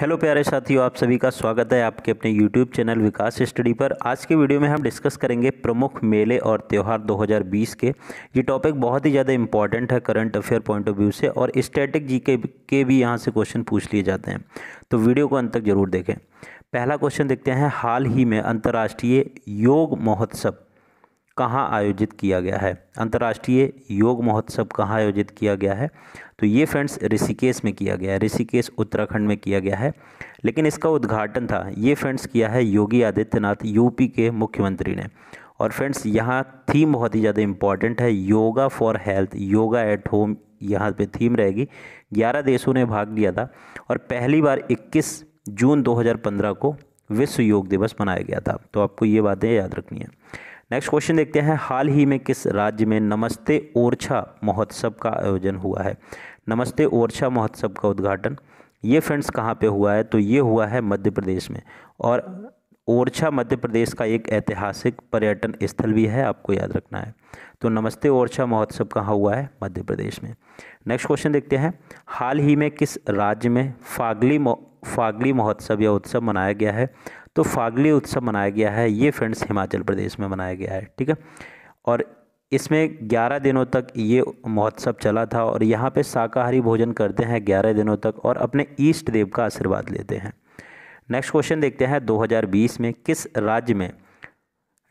hello प्यारे साथियों आप सभी का स्वागत है आपके अपने यूट्यूब चैनल विकास स्टडी पर आज के वीडियो में हम डिस्कस करेंगे प्रमुख मेले और त्यौहार 2020 के ये टॉपिक बहुत ही ज़्यादा इंपॉर्टेंट है current affair point of view से और स्टैटिक जी के, के भी यहाँ से क्वेश्चन पूछ लिए जाते हैं तो वीडियो को अंत तक जरूर देखें पहला क्वेश्चन देखते हैं हाल ही में अंतर्राष्ट्रीय योग महोत्सव कहाँ आयोजित किया गया है अंतर्राष्ट्रीय योग महोत्सव कहाँ आयोजित किया गया है तो ये फ्रेंड्स ऋषिकेश में किया गया है ऋषिकेश उत्तराखंड में किया गया है लेकिन इसका उद्घाटन था ये फ्रेंड्स किया है योगी आदित्यनाथ यूपी के मुख्यमंत्री ने और फ्रेंड्स यहाँ थीम बहुत ही ज़्यादा इम्पॉर्टेंट है yoga for health yoga at home यहाँ पर थीम रहेगी ग्यारह देशों ने भाग लिया था और पहली बार इक्कीस जून दो को विश्व योग दिवस मनाया गया था तो आपको ये बातें याद रखनी है नेक्स्ट क्वेश्चन देखते हैं हाल ही में किस राज्य में नमस्ते ओरछा महोत्सव का आयोजन हुआ है नमस्ते ओरछा महोत्सव का उद्घाटन ये फ्रेंड्स कहाँ पे हुआ है तो ये हुआ है मध्य प्रदेश में और ओरछा मध्य प्रदेश का एक ऐतिहासिक पर्यटन स्थल भी है आपको याद रखना है तो नमस्ते ओरछा महोत्सव कहाँ हुआ है मध्य प्रदेश में नेक्स्ट क्वेश्चन देखते हैं हाल ही में किस राज्य में फागली मौ... फागली महोत्सव या उत्सव मनाया गया है तो फागली उत्सव मनाया गया है ये फ्रेंड्स हिमाचल प्रदेश में मनाया गया है ठीक है और इसमें ग्यारह दिनों तक ये महोत्सव चला था और यहाँ पर शाकाहारी भोजन करते हैं ग्यारह दिनों तक और अपने ईस्ट देव का आशीर्वाद लेते हैं नेक्स्ट क्वेश्चन देखते हैं 2020 में किस राज्य में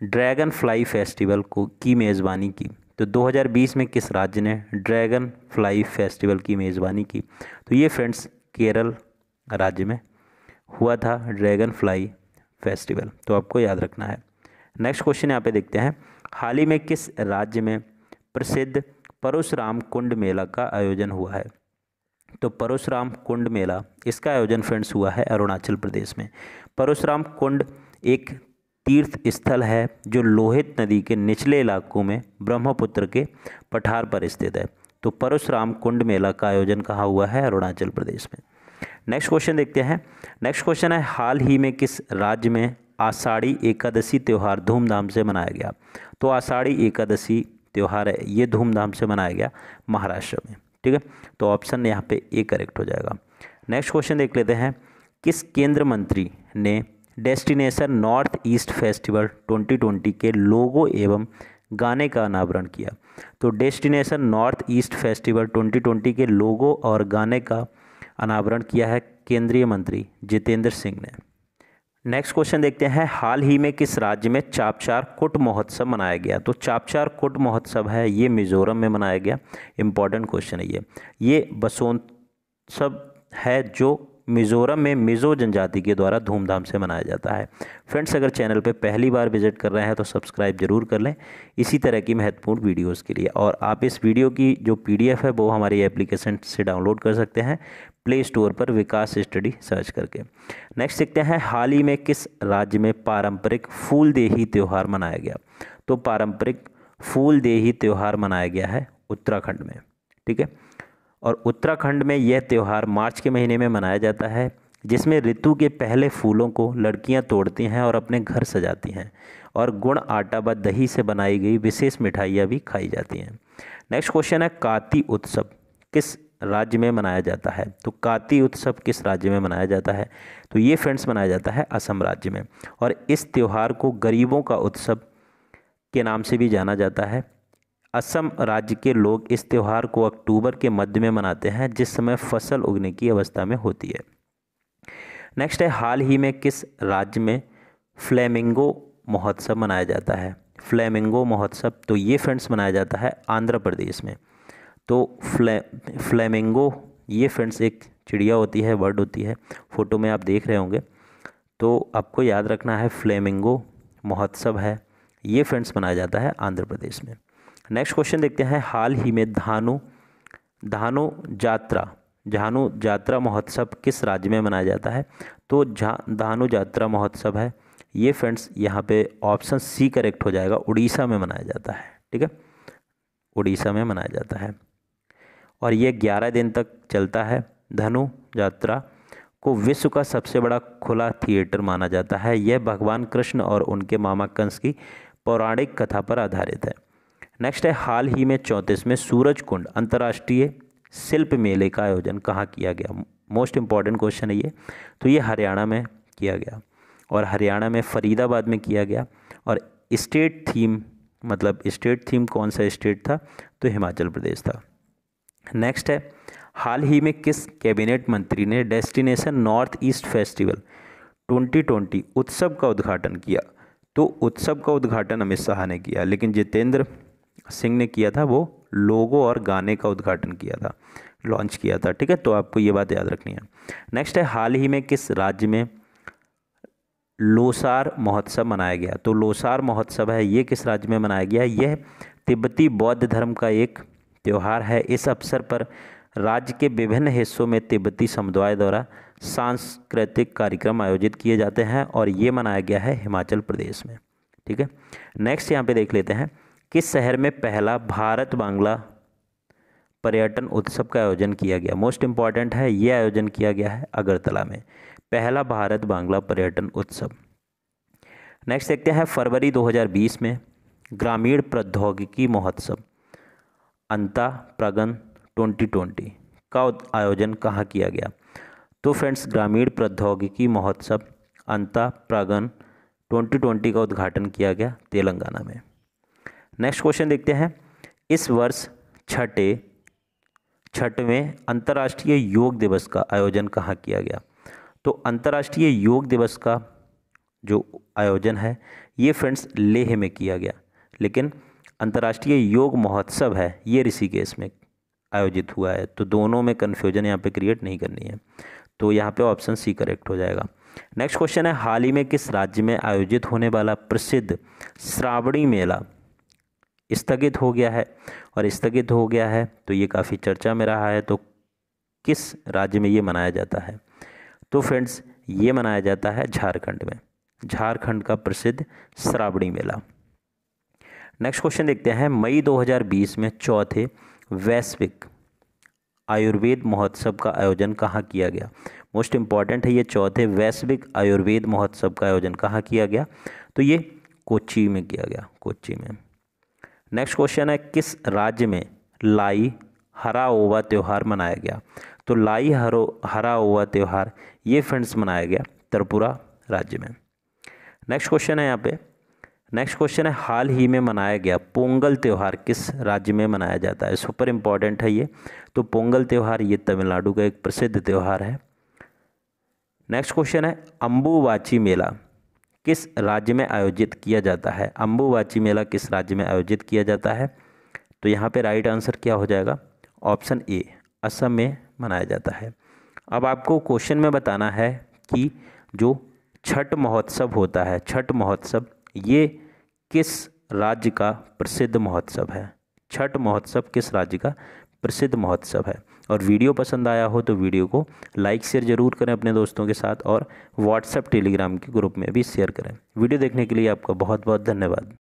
ड्रैगन फ्लाई फेस्टिवल को की मेज़बानी की तो 2020 में किस राज्य ने ड्रैगन फ्लाई फेस्टिवल की मेज़बानी की तो ये फ्रेंड्स केरल राज्य में हुआ था ड्रैगन फ्लाई फेस्टिवल तो आपको याद रखना है नेक्स्ट क्वेश्चन यहाँ पे देखते हैं हाल ही में किस राज्य में प्रसिद्ध परशुराम कुंड मेला का आयोजन हुआ है तो परशुराम कुंड मेला इसका आयोजन फ्रेंड्स हुआ है अरुणाचल प्रदेश में परशुराम कुंड एक तीर्थ स्थल है जो लोहित नदी के निचले इलाकों में ब्रह्मपुत्र के पठार पर स्थित है तो परशुराम कुंड मेला का आयोजन कहाँ हुआ है अरुणाचल प्रदेश में नेक्स्ट क्वेश्चन देखते हैं नेक्स्ट क्वेश्चन है हाल ही में किस राज्य में आषाढ़ी एकादशी त्यौहार धूमधाम से मनाया गया तो आषाढ़ी एकादशी त्यौहार है ये धूमधाम से मनाया गया महाराष्ट्र में ठीक है तो ऑप्शन यहाँ पे ए करेक्ट हो जाएगा नेक्स्ट क्वेश्चन देख लेते हैं किस केंद्र मंत्री ने डेस्टिनेशन नॉर्थ ईस्ट फेस्टिवल 2020 के लोगो एवं गाने का अनावरण किया तो डेस्टिनेशन नॉर्थ ईस्ट फेस्टिवल 2020 के लोगो और गाने का अनावरण किया है केंद्रीय मंत्री जितेंद्र सिंह ने नेक्स्ट क्वेश्चन देखते हैं हाल ही में किस राज्य में चापचार कुट महोत्सव मनाया गया तो चापचार कुट महोत्सव है ये मिजोरम में मनाया गया इम्पॉर्टेंट क्वेश्चन है ये ये बसोत्सव है जो मिज़ोरम में मिज़ो जनजाति के द्वारा धूमधाम से मनाया जाता है फ्रेंड्स अगर चैनल पर पहली बार विजिट कर रहे हैं तो सब्सक्राइब ज़रूर कर लें इसी तरह की महत्वपूर्ण वीडियोज़ के लिए और आप इस वीडियो की जो पी है वो हमारी एप्लीकेशन से डाउनलोड कर सकते हैं प्ले स्टोर पर विकास स्टडी सर्च करके नेक्स्ट देखते हैं हाल ही में किस राज्य में पारंपरिक फूलदेही त्यौहार मनाया गया तो पारंपरिक फूलदेही त्यौहार मनाया गया है उत्तराखंड में ठीक है और उत्तराखंड में यह त्यौहार मार्च के महीने में मनाया जाता है जिसमें ऋतु के पहले फूलों को लड़कियां तोड़ती हैं और अपने घर सजाती हैं और गुड़ आटा व दही से बनाई गई विशेष मिठाइयाँ भी खाई जाती हैं नेक्स्ट क्वेश्चन है काती उत्सव किस राज्य में मनाया जाता है तो काती उत्सव किस राज्य में मनाया जाता है तो ये फ्रेंड्स मनाया जाता है असम राज्य में और इस त्यौहार को गरीबों का उत्सव के नाम से भी जाना जाता है असम राज्य के लोग इस त्यौहार को अक्टूबर के मध्य में मनाते हैं जिस समय फसल उगने की अवस्था में होती है नेक्स्ट है हाल ही में किस राज्य में फ्लेमिंगो महोत्सव मनाया जाता है फ्लेमिंगो महोत्सव तो ये फ्रेंड्स मनाया जाता है आंध्र प्रदेश में तो फ्ले फ्लेमिंगो ये फ्रेंड्स एक चिड़िया होती है बर्ड होती है फ़ोटो में आप देख रहे होंगे तो आपको याद रखना है फ्लेमिंगो महोत्सव है ये फ्रेंड्स मनाया जाता है आंध्र प्रदेश में नेक्स्ट क्वेश्चन देखते हैं हाल ही में धानु धानु यात्रा झानु यात्रा महोत्सव किस राज्य में मनाया जाता है तो झा धानु यात्रा महोत्सव है ये फ्रेंड्स यहाँ पे ऑप्शन सी करेक्ट हो जाएगा उड़ीसा में मनाया जाता है ठीक है उड़ीसा में मनाया जाता है और ये ग्यारह दिन तक चलता है धनु यात्रा को विश्व का सबसे बड़ा खुला थिएटर माना जाता है यह भगवान कृष्ण और उनके मामा कंस की पौराणिक कथा पर आधारित है नेक्स्ट है हाल ही में चौंतीस में सूरज कुंड अंतर्राष्ट्रीय शिल्प मेले का आयोजन कहाँ किया गया मोस्ट इम्पॉर्टेंट क्वेश्चन है ये तो ये हरियाणा में किया गया और हरियाणा में फरीदाबाद में किया गया और स्टेट थीम मतलब स्टेट थीम कौन सा स्टेट था तो हिमाचल प्रदेश था नेक्स्ट है हाल ही में किस कैबिनेट मंत्री ने डेस्टिनेशन नॉर्थ ईस्ट फेस्टिवल 2020 उत्सव का उद्घाटन किया तो उत्सव का उद्घाटन अमित शाह ने किया लेकिन जितेंद्र सिंह ने किया था वो लोगो और गाने का उद्घाटन किया था लॉन्च किया था ठीक है तो आपको ये बात याद रखनी है नेक्स्ट है हाल ही में किस राज्य में लोसार महोत्सव मनाया गया तो लोसार महोत्सव है ये किस राज्य में मनाया गया यह तिब्बती बौद्ध धर्म का एक त्यौहार है इस अवसर पर राज्य के विभिन्न हिस्सों में तिब्बती समुदाय द्वारा सांस्कृतिक कार्यक्रम आयोजित किए जाते हैं और ये मनाया गया है हिमाचल प्रदेश में ठीक है नेक्स्ट यहाँ पे देख लेते हैं किस शहर में पहला भारत बांग्ला पर्यटन उत्सव का आयोजन किया गया मोस्ट इम्पॉर्टेंट है ये आयोजन किया गया है अगरतला में पहला भारत बांग्ला पर्यटन उत्सव नेक्स्ट देखते हैं फरवरी 2020 में ग्रामीण प्रौद्योगिकी महोत्सव अंता प्रगन 2020 का आयोजन कहाँ किया गया तो फ्रेंड्स ग्रामीण प्रौद्योगिकी महोत्सव अंता प्रगन 2020 का उद्घाटन किया गया तेलंगाना में नेक्स्ट क्वेश्चन देखते हैं इस वर्ष छठे छठवें अंतर्राष्ट्रीय योग दिवस का आयोजन कहाँ किया गया तो अंतर्राष्ट्रीय योग दिवस का जो आयोजन है ये फ्रेंड्स लेह में किया गया लेकिन अंतर्राष्ट्रीय योग महोत्सव है ये ऋषिकेश में आयोजित हुआ है तो दोनों में कन्फ्यूजन यहाँ पे क्रिएट नहीं करनी है तो यहाँ पे ऑप्शन सी करेक्ट हो जाएगा नेक्स्ट क्वेश्चन है हाल ही में किस राज्य में आयोजित होने वाला प्रसिद्ध श्रावणी मेला स्थगित हो गया है और स्थगित हो गया है तो ये काफ़ी चर्चा में रहा है तो किस राज्य में ये मनाया जाता है तो फ्रेंड्स ये मनाया जाता है झारखंड में झारखंड का प्रसिद्ध श्रावणी मेला नेक्स्ट क्वेश्चन देखते हैं मई 2020 में चौथे वैश्विक आयुर्वेद महोत्सव का आयोजन कहाँ किया गया मोस्ट इम्पॉर्टेंट है ये चौथे वैश्विक आयुर्वेद महोत्सव का आयोजन कहाँ किया गया तो ये कोची में किया गया कोची में नेक्स्ट क्वेश्चन है किस राज्य में लाई हरा ओवा त्यौहार मनाया गया तो लाई हरो हरा ओवा त्यौहार ये फ्रेंड्स मनाया गया त्रिपुरा राज्य में नेक्स्ट क्वेश्चन है यहाँ पे नेक्स्ट क्वेश्चन है हाल ही में मनाया गया पोंगल त्यौहार किस राज्य में मनाया जाता है सुपर इम्पॉर्टेंट है ये तो पोंगल त्यौहार ये तमिलनाडु का एक प्रसिद्ध त्यौहार है नेक्स्ट क्वेश्चन है अम्बुवाची मेला किस राज्य में आयोजित किया जाता है अम्बुवाची मेला किस राज्य में आयोजित किया जाता है तो यहाँ पे राइट आंसर क्या हो जाएगा ऑप्शन ए असम में मनाया जाता है अब आपको क्वेश्चन में बताना है कि जो छठ महोत्सव होता है छठ महोत्सव ये किस राज्य का प्रसिद्ध महोत्सव है छठ महोत्सव किस राज्य का प्रसिद्ध महोत्सव है और वीडियो पसंद आया हो तो वीडियो को लाइक शेयर ज़रूर करें अपने दोस्तों के साथ और व्हाट्सएप टेलीग्राम के ग्रुप में भी शेयर करें वीडियो देखने के लिए आपका बहुत बहुत धन्यवाद